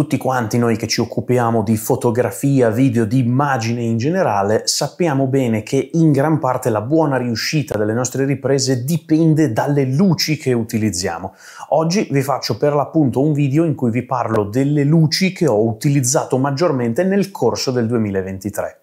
Tutti quanti noi che ci occupiamo di fotografia, video, di immagine in generale, sappiamo bene che in gran parte la buona riuscita delle nostre riprese dipende dalle luci che utilizziamo. Oggi vi faccio per l'appunto un video in cui vi parlo delle luci che ho utilizzato maggiormente nel corso del 2023.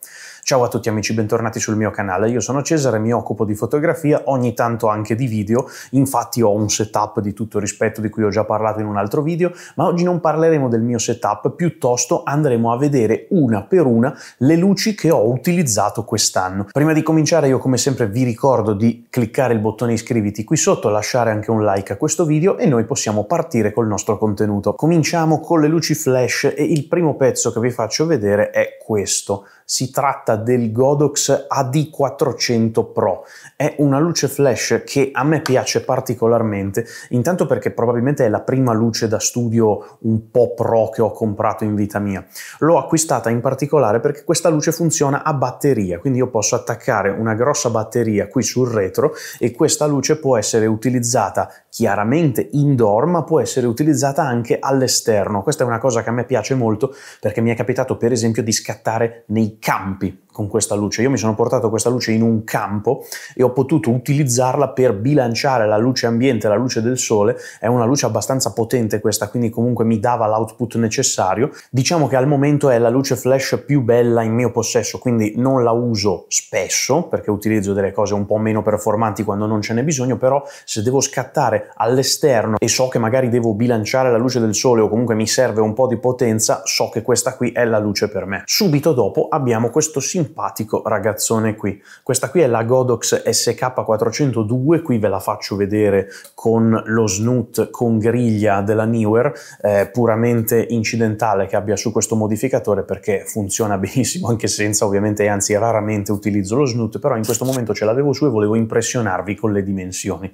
Ciao a tutti amici, bentornati sul mio canale. Io sono Cesare, mi occupo di fotografia, ogni tanto anche di video. Infatti ho un setup di tutto rispetto di cui ho già parlato in un altro video, ma oggi non parleremo del mio setup, piuttosto andremo a vedere una per una le luci che ho utilizzato quest'anno. Prima di cominciare io come sempre vi ricordo di cliccare il bottone iscriviti qui sotto, lasciare anche un like a questo video e noi possiamo partire col nostro contenuto. Cominciamo con le luci flash e il primo pezzo che vi faccio vedere è questo. Si tratta del Godox AD400 Pro. È una luce flash che a me piace particolarmente, intanto perché probabilmente è la prima luce da studio un po' pro che ho comprato in vita mia. L'ho acquistata in particolare perché questa luce funziona a batteria, quindi io posso attaccare una grossa batteria qui sul retro e questa luce può essere utilizzata chiaramente indoor, ma può essere utilizzata anche all'esterno. Questa è una cosa che a me piace molto perché mi è capitato per esempio di scattare nei campi con questa luce. Io mi sono portato questa luce in un campo e ho potuto utilizzarla per bilanciare la luce ambiente la luce del sole. È una luce abbastanza potente questa, quindi comunque mi dava l'output necessario. Diciamo che al momento è la luce flash più bella in mio possesso, quindi non la uso spesso perché utilizzo delle cose un po' meno performanti quando non ce n'è bisogno, però se devo scattare all'esterno e so che magari devo bilanciare la luce del sole o comunque mi serve un po' di potenza, so che questa qui è la luce per me. Subito dopo abbiamo questo simpatico simpatico ragazzone qui. Questa qui è la Godox SK402, qui ve la faccio vedere con lo snoot con griglia della Newer, eh, puramente incidentale che abbia su questo modificatore perché funziona benissimo anche senza ovviamente, anzi raramente utilizzo lo snoot, però in questo momento ce l'avevo su e volevo impressionarvi con le dimensioni.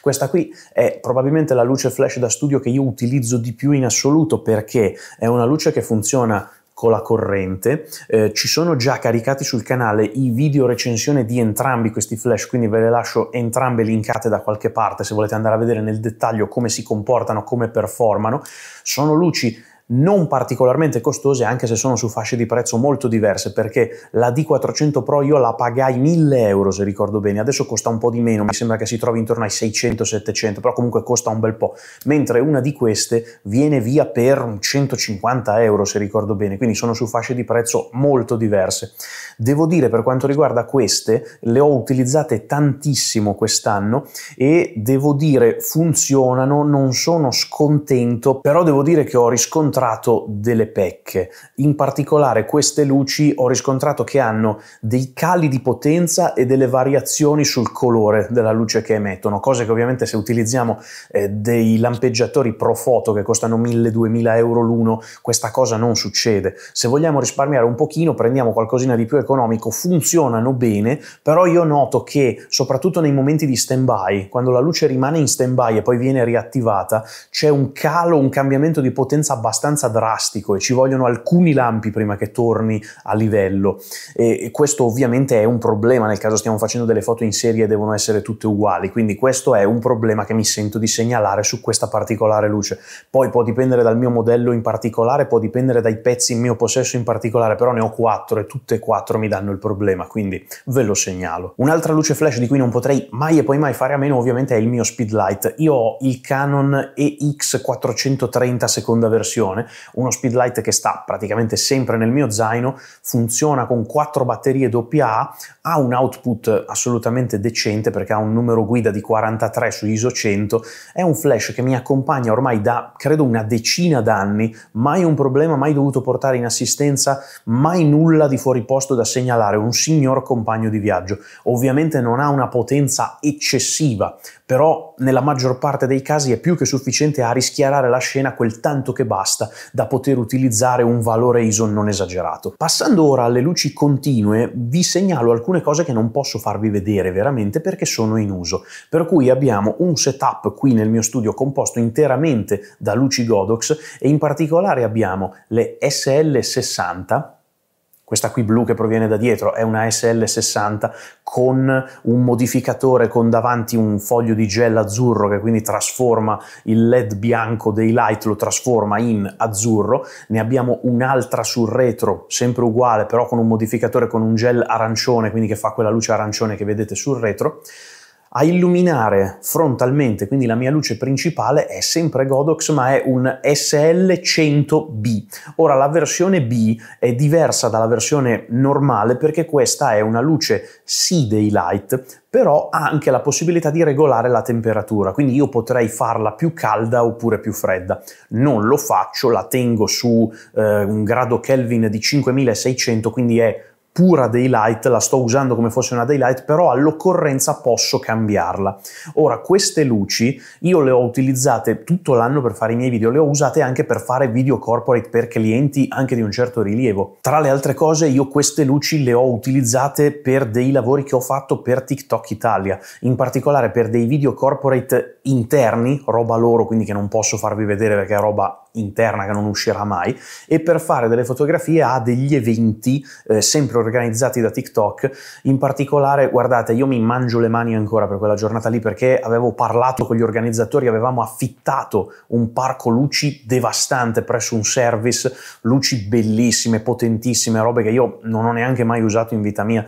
Questa qui è probabilmente la luce flash da studio che io utilizzo di più in assoluto perché è una luce che funziona con la corrente. Eh, ci sono già caricati sul canale i video recensione di entrambi questi flash, quindi ve le lascio entrambe linkate da qualche parte se volete andare a vedere nel dettaglio come si comportano, come performano. Sono luci non particolarmente costose anche se sono su fasce di prezzo molto diverse perché la D400 Pro io la pagai 1000 euro se ricordo bene, adesso costa un po' di meno, mi sembra che si trovi intorno ai 600-700, però comunque costa un bel po', mentre una di queste viene via per 150 euro se ricordo bene, quindi sono su fasce di prezzo molto diverse. Devo dire per quanto riguarda queste, le ho utilizzate tantissimo quest'anno e devo dire funzionano, non sono scontento, però devo dire che ho riscontrato riscontrato delle pecche. In particolare queste luci ho riscontrato che hanno dei cali di potenza e delle variazioni sul colore della luce che emettono, cose che ovviamente se utilizziamo eh, dei lampeggiatori pro foto che costano 1000-2000 euro l'uno, questa cosa non succede. Se vogliamo risparmiare un pochino prendiamo qualcosina di più economico, funzionano bene, però io noto che soprattutto nei momenti di stand-by, quando la luce rimane in stand-by e poi viene riattivata, c'è un calo, un cambiamento di potenza abbastanza abbastanza drastico e ci vogliono alcuni lampi prima che torni a livello. E questo ovviamente è un problema nel caso stiamo facendo delle foto in serie e devono essere tutte uguali, quindi questo è un problema che mi sento di segnalare su questa particolare luce. Poi può dipendere dal mio modello in particolare, può dipendere dai pezzi in mio possesso in particolare, però ne ho quattro e tutte e quattro mi danno il problema, quindi ve lo segnalo. Un'altra luce flash di cui non potrei mai e poi mai fare a meno ovviamente è il mio speedlight. Io ho il Canon EX 430 seconda versione disposizione, uno Speedlight che sta praticamente sempre nel mio zaino, funziona con 4 batterie AA, ha un output assolutamente decente perché ha un numero guida di 43 su ISO 100, è un flash che mi accompagna ormai da credo una decina d'anni, mai un problema, mai dovuto portare in assistenza, mai nulla di fuori posto da segnalare, un signor compagno di viaggio. Ovviamente non ha una potenza eccessiva, però nella maggior parte dei casi è più che sufficiente a rischiarare la scena quel tanto che basta da poter utilizzare un valore ISO non esagerato. Passando ora alle luci continue, vi segnalo alcune cose che non posso farvi vedere veramente perché sono in uso. Per cui abbiamo un setup qui nel mio studio composto interamente da luci Godox e in particolare abbiamo le SL60 questa qui blu che proviene da dietro è una SL60 con un modificatore con davanti un foglio di gel azzurro che quindi trasforma il led bianco dei light lo trasforma in azzurro ne abbiamo un'altra sul retro sempre uguale però con un modificatore con un gel arancione quindi che fa quella luce arancione che vedete sul retro a illuminare frontalmente, quindi la mia luce principale è sempre Godox ma è un SL100B. Ora la versione B è diversa dalla versione normale perché questa è una luce sì daylight però ha anche la possibilità di regolare la temperatura, quindi io potrei farla più calda oppure più fredda. Non lo faccio, la tengo su eh, un grado Kelvin di 5600, quindi è pura daylight, la sto usando come fosse una daylight, però all'occorrenza posso cambiarla. Ora, queste luci io le ho utilizzate tutto l'anno per fare i miei video, le ho usate anche per fare video corporate per clienti anche di un certo rilievo. Tra le altre cose, io queste luci le ho utilizzate per dei lavori che ho fatto per TikTok Italia, in particolare per dei video corporate interni, roba loro, quindi che non posso farvi vedere perché è roba interna che non uscirà mai e per fare delle fotografie a degli eventi eh, sempre organizzati da TikTok. In particolare, guardate, io mi mangio le mani ancora per quella giornata lì perché avevo parlato con gli organizzatori, avevamo affittato un parco luci devastante presso un service, luci bellissime, potentissime, robe che io non ho neanche mai usato in vita mia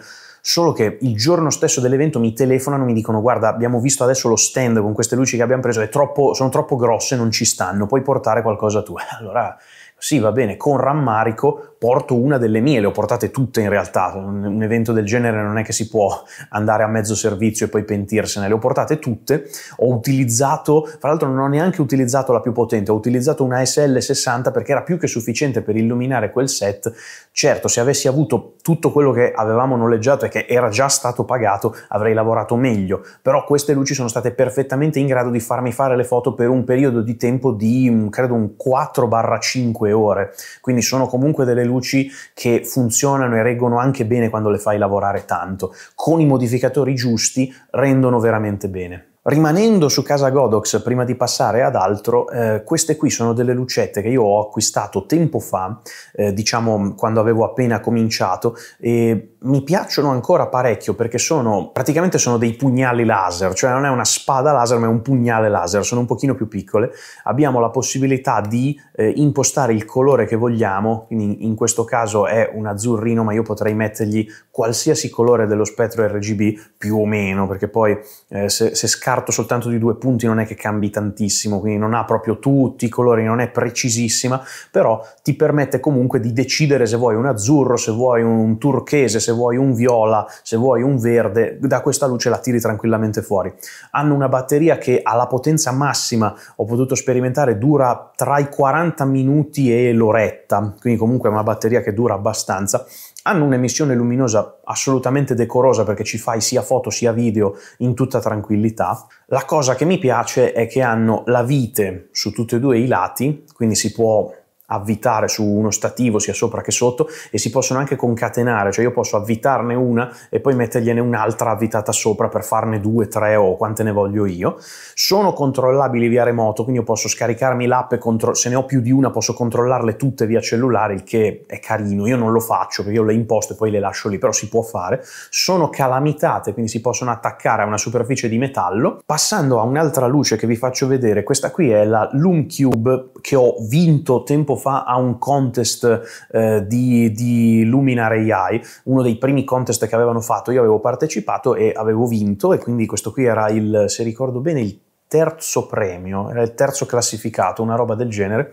solo che il giorno stesso dell'evento mi telefonano e mi dicono guarda abbiamo visto adesso lo stand con queste luci che abbiamo preso, troppo, sono troppo grosse, non ci stanno, puoi portare qualcosa tu. Allora sì va bene, con rammarico porto una delle mie, le ho portate tutte in realtà, un evento del genere non è che si può andare a mezzo servizio e poi pentirsene, le ho portate tutte, ho utilizzato, fra l'altro non ho neanche utilizzato la più potente, ho utilizzato una SL60 perché era più che sufficiente per illuminare quel set, certo se avessi avuto tutto quello che avevamo noleggiato e che era già stato pagato avrei lavorato meglio, però queste luci sono state perfettamente in grado di farmi fare le foto per un periodo di tempo di mm, credo un 4-5 5 ore. Quindi sono comunque delle luci che funzionano e reggono anche bene quando le fai lavorare tanto. Con i modificatori giusti rendono veramente bene. Rimanendo su casa Godox, prima di passare ad altro, eh, queste qui sono delle lucette che io ho acquistato tempo fa, eh, diciamo quando avevo appena cominciato, e mi piacciono ancora parecchio perché sono praticamente sono dei pugnali laser, cioè non è una spada laser ma è un pugnale laser, sono un pochino più piccole, abbiamo la possibilità di eh, impostare il colore che vogliamo, quindi in questo caso è un azzurrino ma io potrei mettergli qualsiasi colore dello spettro RGB più o meno perché poi eh, se, se scarto soltanto di due punti non è che cambi tantissimo, quindi non ha proprio tutti i colori, non è precisissima, però ti permette comunque di decidere se vuoi un azzurro, se vuoi un turchese, se vuoi un viola, se vuoi un verde, da questa luce la tiri tranquillamente fuori. Hanno una batteria che alla potenza massima ho potuto sperimentare dura tra i 40 minuti e l'oretta, quindi comunque è una batteria che dura abbastanza hanno un'emissione luminosa assolutamente decorosa perché ci fai sia foto sia video in tutta tranquillità. La cosa che mi piace è che hanno la vite su tutti e due i lati, quindi si può avvitare su uno stativo sia sopra che sotto e si possono anche concatenare, cioè io posso avvitarne una e poi mettergliene un'altra avvitata sopra per farne due, tre o quante ne voglio io. Sono controllabili via remoto, quindi io posso scaricarmi l'app e contro- se ne ho più di una posso controllarle tutte via cellulare, il che è carino, io non lo faccio perché io le imposto e poi le lascio lì, però si può fare. Sono calamitate, quindi si possono attaccare a una superficie di metallo. Passando a un'altra luce che vi faccio vedere, questa qui è la Loom Cube che ho vinto tempo fa a un contest eh, di, di Luminary AI, uno dei primi contest che avevano fatto, io avevo partecipato e avevo vinto e quindi questo qui era il, se ricordo bene, il terzo premio, era il terzo classificato, una roba del genere.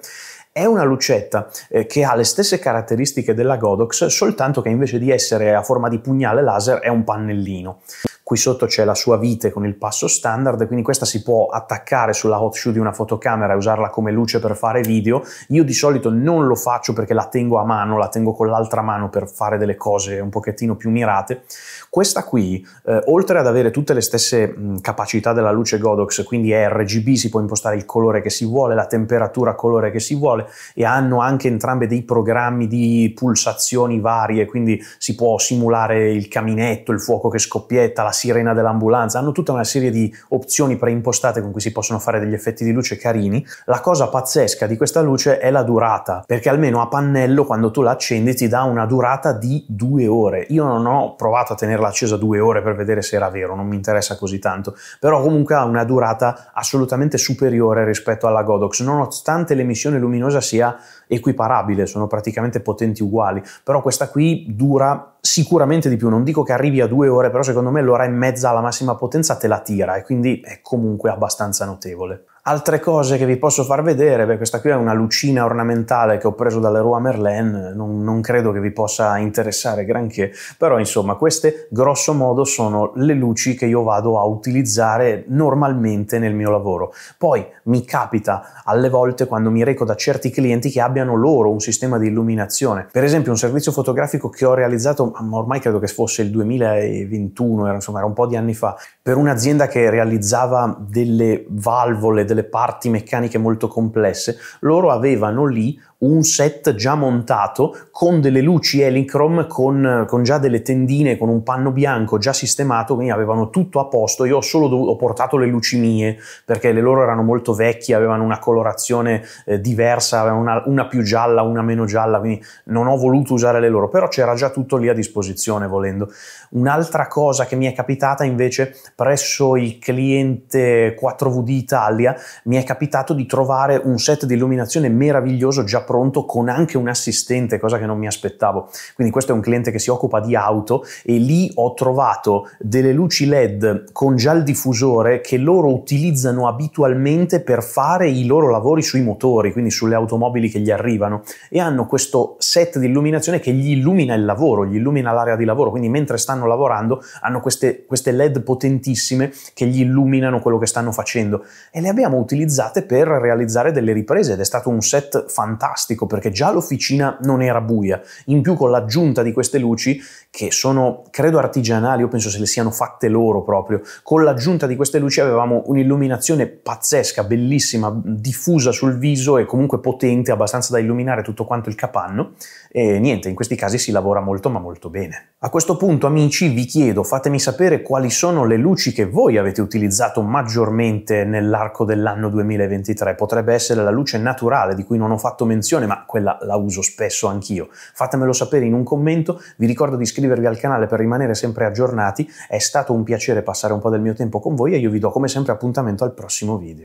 È una lucetta eh, che ha le stesse caratteristiche della Godox, soltanto che invece di essere a forma di pugnale laser è un pannellino qui sotto c'è la sua vite con il passo standard, quindi questa si può attaccare sulla hot shoe di una fotocamera e usarla come luce per fare video. Io di solito non lo faccio perché la tengo a mano, la tengo con l'altra mano per fare delle cose un pochettino più mirate. Questa qui, eh, oltre ad avere tutte le stesse mh, mm, capacità della luce Godox, quindi è RGB, si può impostare il colore che si vuole, la temperatura, colore che si vuole e hanno anche entrambe dei programmi di pulsazioni varie, quindi si può simulare il caminetto, il fuoco che scoppietta, la sirena dell'ambulanza, hanno tutta una serie di opzioni preimpostate con cui si possono fare degli effetti di luce carini. La cosa pazzesca di questa luce è la durata, perché almeno a pannello quando tu la accendi ti dà una durata di due ore. Io non ho provato a tenerla accesa due ore per vedere se era vero, non mi interessa così tanto, però comunque ha una durata assolutamente superiore rispetto alla Godox, nonostante l'emissione luminosa sia equiparabile, sono praticamente potenti uguali, però questa qui dura sicuramente di più, non dico che arrivi a due ore, però secondo me l'ora e mezza alla massima potenza te la tira e quindi è comunque abbastanza notevole. Altre cose che vi posso far vedere, beh, questa qui è una lucina ornamentale che ho preso dalle Rua Merlin, non, non credo che vi possa interessare granché, però insomma queste grosso modo sono le luci che io vado a utilizzare normalmente nel mio lavoro. Poi mi capita alle volte quando mi reco da certi clienti che abbiano loro un sistema di illuminazione. Per esempio un servizio fotografico che ho realizzato, ma ormai credo che fosse il 2021, era, insomma era un po' di anni fa, per un'azienda che realizzava delle valvole, delle delle parti meccaniche molto complesse, loro avevano lì un set già montato con delle luci Helicrom, con, con, già delle tendine, con un panno bianco già sistemato, quindi avevano tutto a posto. Io ho solo dov- ho portato le luci mie perché le loro erano molto vecchie, avevano una colorazione eh, diversa, avevano una, una più gialla, una meno gialla, quindi non ho voluto usare le loro, però c'era già tutto lì a disposizione volendo. Un'altra cosa che mi è capitata invece presso il cliente 4 vd Italia, mi è capitato di trovare un set di illuminazione meraviglioso già pronto pronto con anche un assistente, cosa che non mi aspettavo. Quindi questo è un cliente che si occupa di auto e lì ho trovato delle luci LED con già il diffusore che loro utilizzano abitualmente per fare i loro lavori sui motori, quindi sulle automobili che gli arrivano e hanno questo set di illuminazione che gli illumina il lavoro, gli illumina l'area di lavoro, quindi mentre stanno lavorando hanno queste, queste LED potentissime che gli illuminano quello che stanno facendo e le abbiamo utilizzate per realizzare delle riprese ed è stato un set fantastico fantastico perché già l'officina non era buia, in più con l'aggiunta di queste luci che sono credo artigianali, io penso se le siano fatte loro proprio, con l'aggiunta di queste luci avevamo un'illuminazione pazzesca, bellissima, diffusa sul viso e comunque potente abbastanza da illuminare tutto quanto il capanno e niente, in questi casi si lavora molto ma molto bene. A questo punto amici vi chiedo, fatemi sapere quali sono le luci che voi avete utilizzato maggiormente nell'arco dell'anno 2023, potrebbe essere la luce naturale di cui non ho fatto menzione attenzione, ma quella la uso spesso anch'io. Fatemelo sapere in un commento, vi ricordo di iscrivervi al canale per rimanere sempre aggiornati, è stato un piacere passare un po' del mio tempo con voi e io vi do come sempre appuntamento al prossimo video.